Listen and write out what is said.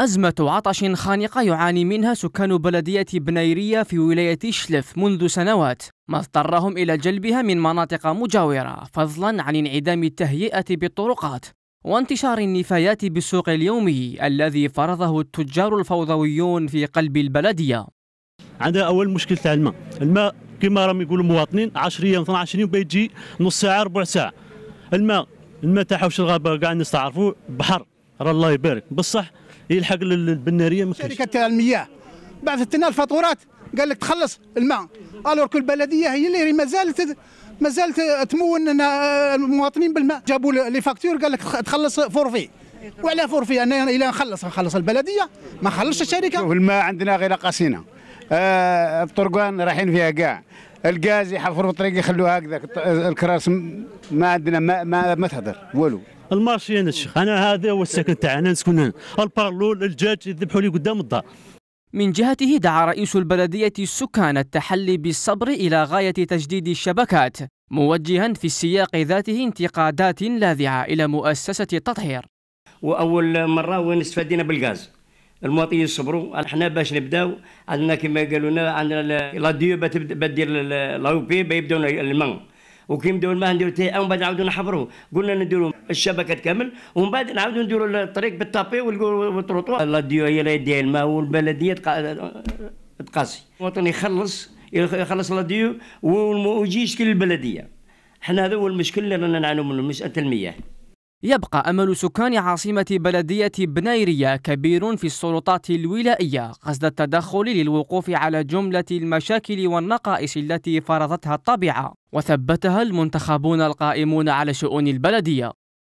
أزمة عطش خانقة يعاني منها سكان بلدية بنيرية في ولاية شلف منذ سنوات ما اضطرهم إلى جلبها من مناطق مجاورة فضلا عن انعدام التهيئة بالطرقات وانتشار النفايات بالسوق اليومي الذي فرضه التجار الفوضويون في قلب البلدية عندنا أول مشكلة تاع الماء الماء كما راهم يقولوا المواطنين 10 ايام 12 يوم بيجي نص ساعة ربع ساعة الماء الماء تاعها وش الغابة كاع الناس تعرفوه بحر راه الله يبارك بصح يلحق للبناريه ما شركه المياه بعثت لنا الفاتورات قال لك تخلص الماء الور كل بلديه هي اللي ما زالت ما زالت تمون المواطنين بالماء جابوا لي فاكتور قال لك تخلص فورفي وعلى فورفي انا الى نخلص نخلص البلديه ما نخلصش الشركه الماء عندنا غير قاسينا آه الطرقان رايحين فيها كاع الغاز يحفروا الطريق يخلوها هكذا الكراس ما عندنا ما ما, ما تهدر والو المارشي انا الشيخ انا هذا هو السكن تاعنا نسكن البارلول الجاج يذبحوا لي قدام الدار من جهته دعا رئيس البلدية السكان التحلي بالصبر إلى غاية تجديد الشبكات موجها في السياق ذاته انتقادات لاذعة إلى مؤسسة التطهير وأول مرة وين استفدنا بالغاز المواطنين يصبروا احنا باش نبداو عندنا كما قالوا لنا عندنا لا ديو بدير لا بيبداو الماء وكي نبداو الماء نديرو تي ان بعد نعاودو نحفروه قلنا نديرو الشبكات كامل ومن بعد نعاودو نديرو الطريق بالطابي والتروطوار لا ديو هي اللي يديها الماء والبلديه تقاسي الوطن يخلص يخلص لا ديو وما يجيش كل البلديه حنا هذا هو المشكل اللي رانا نعانو منه مساله المياه يبقى أمل سكان عاصمة بلدية بنيرية كبير في السلطات الولائية قصد التدخل للوقوف على جملة المشاكل والنقائص التي فرضتها الطبيعة وثبتها المنتخبون القائمون على شؤون البلدية